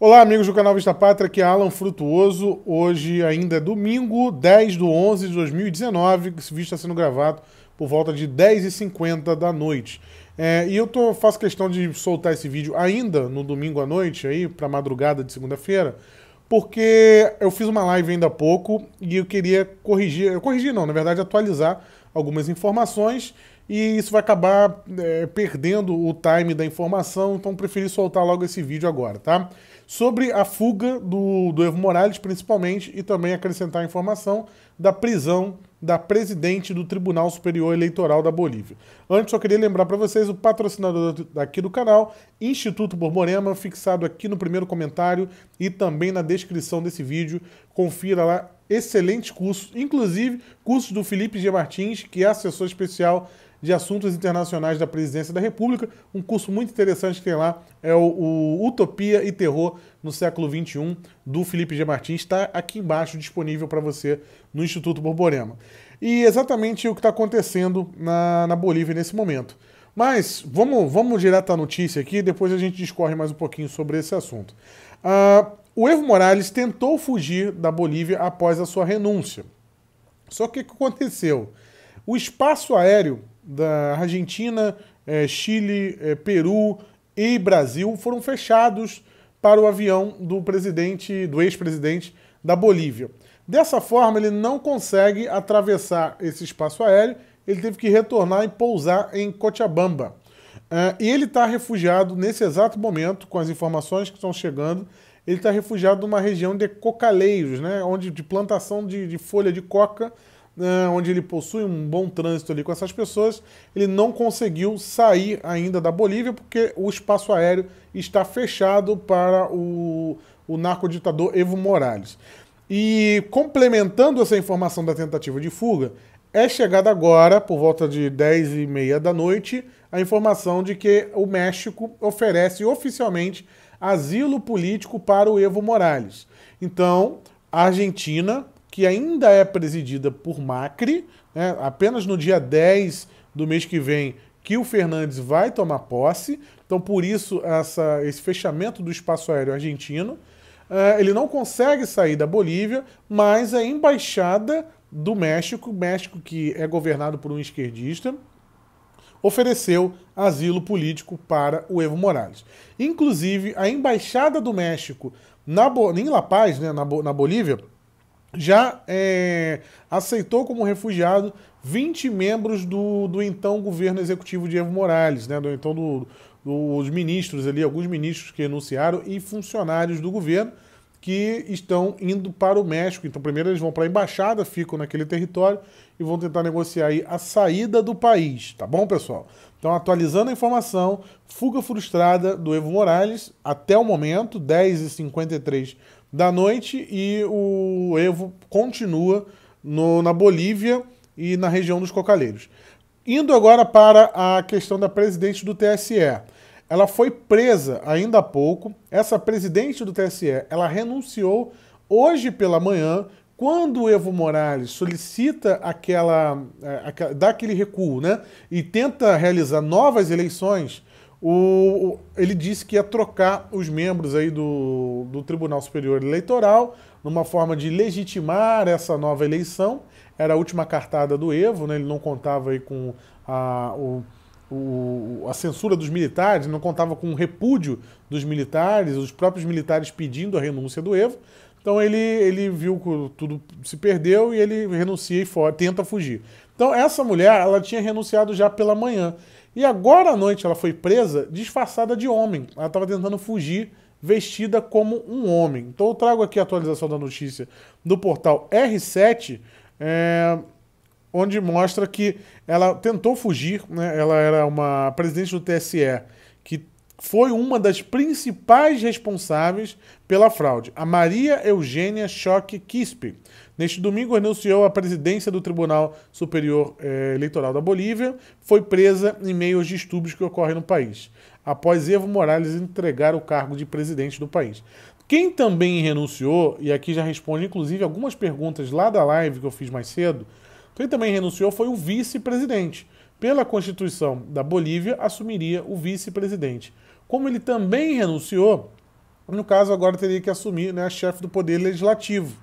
Olá, amigos do canal Vista Pátria, aqui é Alan Frutuoso. Hoje ainda é domingo, 10 do 11 de 2019. Esse vídeo está sendo gravado por volta de 10h50 da noite. É, e eu tô, faço questão de soltar esse vídeo ainda no domingo à noite, aí para madrugada de segunda-feira, porque eu fiz uma live ainda há pouco e eu queria corrigir, eu corrigir não, na verdade atualizar algumas informações e isso vai acabar é, perdendo o time da informação, então preferi soltar logo esse vídeo agora, tá? sobre a fuga do, do Evo Morales, principalmente, e também acrescentar a informação da prisão da presidente do Tribunal Superior Eleitoral da Bolívia. Antes, só queria lembrar para vocês o patrocinador aqui do canal, Instituto Borborema, fixado aqui no primeiro comentário e também na descrição desse vídeo. Confira lá excelentes cursos, inclusive cursos do Felipe G. Martins, que é assessor especial de Assuntos Internacionais da Presidência da República. Um curso muito interessante que tem lá é o, o Utopia e Terror no século XXI, do Felipe G. Martins. Está aqui embaixo disponível para você no Instituto Borborema. E exatamente o que está acontecendo na, na Bolívia nesse momento. Mas vamos, vamos direto à notícia aqui, depois a gente discorre mais um pouquinho sobre esse assunto. Uh, o Evo Morales tentou fugir da Bolívia após a sua renúncia. Só que o que aconteceu? O espaço aéreo da Argentina, é, Chile, é, Peru e Brasil foram fechados para o avião do presidente, do ex-presidente da Bolívia. Dessa forma, ele não consegue atravessar esse espaço aéreo, ele teve que retornar e pousar em Cochabamba. Uh, e ele está refugiado nesse exato momento, com as informações que estão chegando, ele está refugiado numa região de cocaleiros, né, onde de plantação de, de folha de coca, né, onde ele possui um bom trânsito ali com essas pessoas, ele não conseguiu sair ainda da Bolívia porque o espaço aéreo está fechado para o, o narcoditador Evo Morales. E complementando essa informação da tentativa de fuga, é chegada agora, por volta de 10 e meia da noite, a informação de que o México oferece oficialmente asilo político para o Evo Morales. Então, a Argentina que ainda é presidida por Macri, né? apenas no dia 10 do mês que vem que o Fernandes vai tomar posse, então por isso essa, esse fechamento do espaço aéreo argentino. Uh, ele não consegue sair da Bolívia, mas a embaixada do México, México que é governado por um esquerdista, ofereceu asilo político para o Evo Morales. Inclusive, a embaixada do México na Bo... em La Paz, né, na, Bo... na Bolívia, já é, aceitou como refugiado 20 membros do, do então governo executivo de Evo Morales, né, do, então do, dos ministros ali, alguns ministros que anunciaram e funcionários do governo que estão indo para o México. Então, primeiro eles vão para a embaixada, ficam naquele território e vão tentar negociar aí a saída do país, tá bom, pessoal? Então, atualizando a informação, fuga frustrada do Evo Morales, até o momento, 10h53 da noite e o Evo continua no, na Bolívia e na região dos cocaleiros. Indo agora para a questão da presidente do TSE. Ela foi presa ainda há pouco. Essa presidente do TSE, ela renunciou hoje pela manhã, quando o Evo Morales solicita aquela, eh, aquela dá aquele recuo, né, e tenta realizar novas eleições o, ele disse que ia trocar os membros aí do, do Tribunal Superior Eleitoral numa forma de legitimar essa nova eleição. Era a última cartada do Evo, né? ele não contava aí com a, o, o, a censura dos militares, não contava com o repúdio dos militares, os próprios militares pedindo a renúncia do Evo. Então ele, ele viu que tudo se perdeu e ele renuncia e for, tenta fugir. Então essa mulher, ela tinha renunciado já pela manhã. E agora à noite ela foi presa disfarçada de homem. Ela estava tentando fugir vestida como um homem. Então eu trago aqui a atualização da notícia do portal R7, é, onde mostra que ela tentou fugir, né? ela era uma presidente do TSE foi uma das principais responsáveis pela fraude, a Maria Eugênia Choque Quispe. Neste domingo, renunciou à presidência do Tribunal Superior eh, Eleitoral da Bolívia, foi presa em meio aos distúrbios que ocorrem no país, após Evo Morales entregar o cargo de presidente do país. Quem também renunciou, e aqui já responde inclusive algumas perguntas lá da live que eu fiz mais cedo, quem também renunciou foi o vice-presidente, pela Constituição da Bolívia, assumiria o vice-presidente. Como ele também renunciou, no caso agora teria que assumir né, a chefe do Poder Legislativo.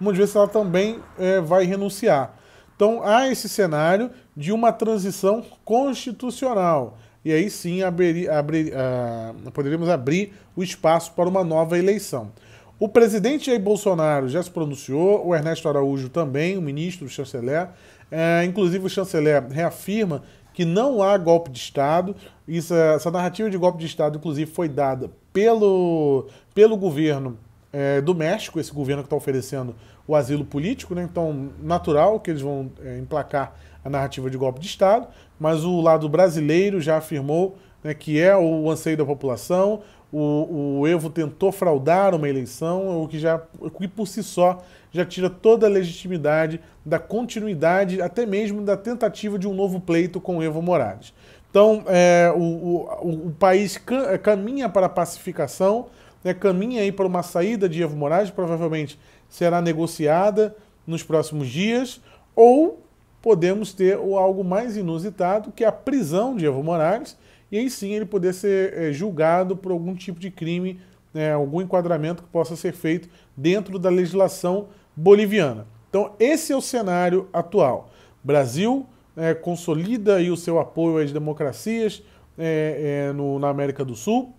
Vamos ver se ela também é, vai renunciar. Então há esse cenário de uma transição constitucional. E aí sim uh, ah, poderíamos abrir o espaço para uma nova eleição. O presidente Jair Bolsonaro já se pronunciou, o Ernesto Araújo também, o ministro, o chanceler. É, inclusive, o chanceler reafirma que não há golpe de Estado. Isso, essa narrativa de golpe de Estado, inclusive, foi dada pelo, pelo governo é, do México, esse governo que está oferecendo o asilo político, né? então natural que eles vão é, emplacar a narrativa de golpe de Estado, mas o lado brasileiro já afirmou né, que é o anseio da população, o, o Evo tentou fraudar uma eleição, o que já o que por si só já tira toda a legitimidade da continuidade, até mesmo da tentativa de um novo pleito com o Evo Morales. Então, é, o, o, o, país é, caminha para a pacificação, né, caminha aí para uma saída de Evo Morales, provavelmente será negociada nos próximos dias, ou podemos ter algo mais inusitado, que é a prisão de Evo Morales, e aí sim ele poder ser é, julgado por algum tipo de crime, né, algum enquadramento que possa ser feito dentro da legislação boliviana. Então esse é o cenário atual. Brasil é, consolida aí o seu apoio às democracias é, no, na América do Sul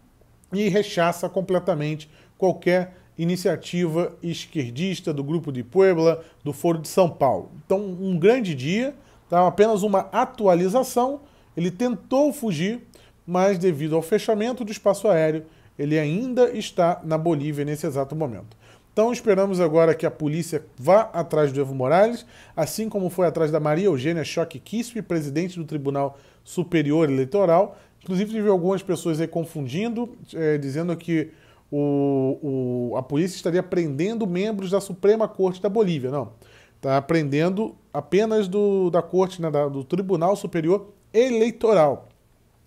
e rechaça completamente qualquer iniciativa esquerdista do Grupo de Puebla, do Foro de São Paulo. Então, um grande dia, tá? apenas uma atualização. Ele tentou fugir mas devido ao fechamento do espaço aéreo, ele ainda está na Bolívia nesse exato momento. Então esperamos agora que a polícia vá atrás do Evo Morales, assim como foi atrás da Maria Eugênia Choque Kispe, presidente do Tribunal Superior Eleitoral. Inclusive tive algumas pessoas aí confundindo, é, dizendo que o, o, a polícia estaria prendendo membros da Suprema Corte da Bolívia. Não, está prendendo apenas do, da Corte, né, da, do Tribunal Superior Eleitoral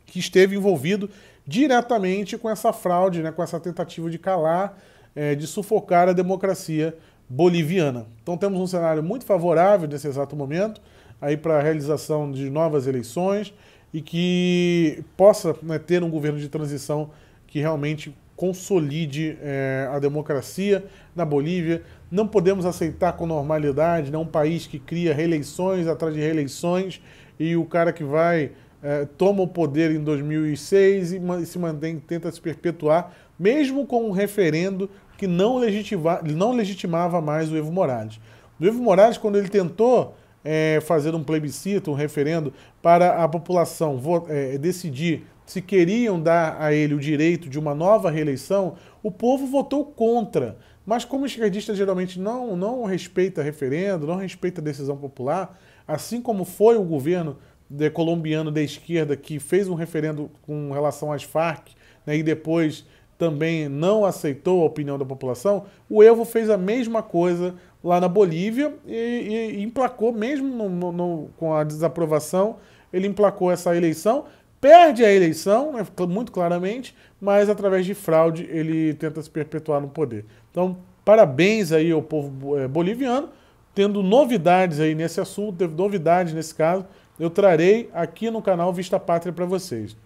que esteve envolvido diretamente com essa fraude, né, com essa tentativa de calar, é, de sufocar a democracia boliviana. Então temos um cenário muito favorável nesse exato momento aí para a realização de novas eleições e que possa né, ter um governo de transição que realmente consolide é, a democracia na Bolívia. Não podemos aceitar com normalidade né, um país que cria reeleições atrás de reeleições e o cara que vai é, toma o poder em 2006 e se mantém, tenta se perpetuar, mesmo com um referendo que não, legitima, não legitimava mais o Evo Morales. O Evo Morales, quando ele tentou é, fazer um plebiscito, um referendo, para a população é, decidir se queriam dar a ele o direito de uma nova reeleição, o povo votou contra. Mas como o esquerdista geralmente não, não respeita referendo, não respeita decisão popular, assim como foi o governo de colombiano da esquerda que fez um referendo com relação às Farc né, e depois também não aceitou a opinião da população, o Evo fez a mesma coisa lá na Bolívia e, e, e emplacou, mesmo no, no, no, com a desaprovação, ele emplacou essa eleição, perde a eleição, né, muito claramente, mas através de fraude ele tenta se perpetuar no poder. Então, parabéns aí ao povo eh, boliviano, tendo novidades aí nesse assunto, teve novidades nesse caso, eu trarei aqui no canal Vista Pátria para vocês.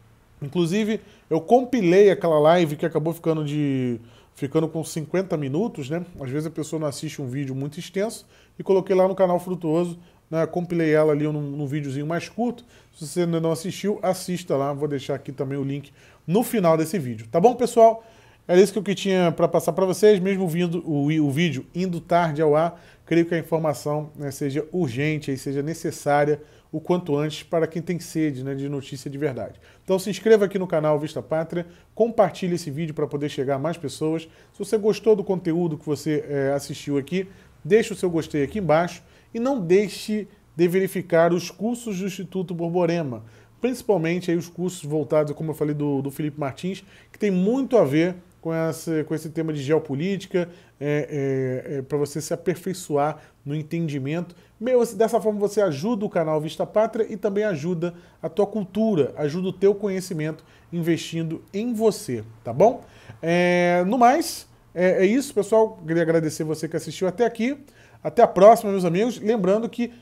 Inclusive, eu compilei aquela live que acabou ficando de ficando com 50 minutos, né? Às vezes a pessoa não assiste um vídeo muito extenso e coloquei lá no canal Frutuoso, né? compilei ela ali num, num videozinho mais curto. Se você ainda não assistiu, assista lá, vou deixar aqui também o link no final desse vídeo. Tá bom, pessoal? Era isso que eu tinha para passar para vocês, mesmo vindo o, o, vídeo indo tarde ao ar, creio que a informação né, seja urgente, seja necessária o quanto antes para quem tem sede né, de notícia de verdade. Então se inscreva aqui no canal Vista Pátria, compartilhe esse vídeo para poder chegar a mais pessoas. Se você gostou do conteúdo que você é, assistiu aqui, deixe o seu gostei aqui embaixo e não deixe de verificar os cursos do Instituto Borborema, principalmente aí os cursos voltados, como eu falei, do, do Felipe Martins, que tem muito a ver com, essa, com esse tema de geopolítica, é, é, é, para você se aperfeiçoar no entendimento. Meu, dessa forma você ajuda o canal Vista Pátria e também ajuda a tua cultura, ajuda o teu conhecimento investindo em você, tá bom? É, no mais, é, é, isso, pessoal. Queria agradecer você que assistiu até aqui. Até a próxima, meus amigos. Lembrando que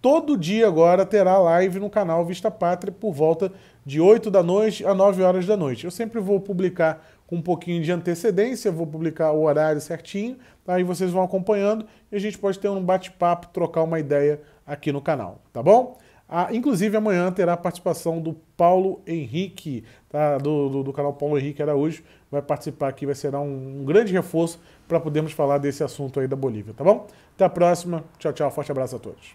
todo dia agora terá live no canal Vista Pátria por volta de 8 da noite a 9 horas da noite. Eu sempre vou publicar com um pouquinho de antecedência, vou publicar o horário certinho, aí vocês vão acompanhando e a gente pode ter um bate-papo, trocar uma ideia aqui no canal, tá bom? Ah, inclusive amanhã terá a participação do Paulo Henrique, tá? do, do, do, canal Paulo Henrique Araújo, vai participar aqui, vai ser um, um grande reforço para podermos falar desse assunto aí da Bolívia, tá bom? Até a próxima, tchau, tchau, forte abraço a todos.